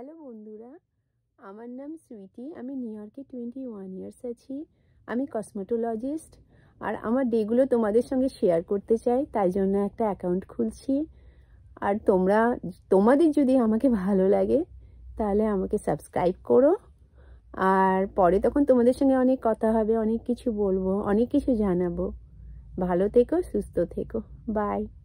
hello বন্ধুরা আমার নাম সুইটি আমি নিউ ইয়র্কে টোয়েন্টি ওয়ান ইয়ার্স আছি আমি কসমেটোলজিস্ট আর আমার ডেগুলো তোমাদের সঙ্গে শেয়ার করতে চাই তাই জন্য একটা অ্যাকাউন্ট খুলছি আর তোমরা তোমাদের যদি আমাকে ভালো লাগে তাহলে আমাকে সাবস্ক্রাইব করো আর পরে তখন তোমাদের সঙ্গে অনেক কথা হবে অনেক কিছু বলবো অনেক কিছু জানাবো ভালো থেকো সুস্থ থেকো বাই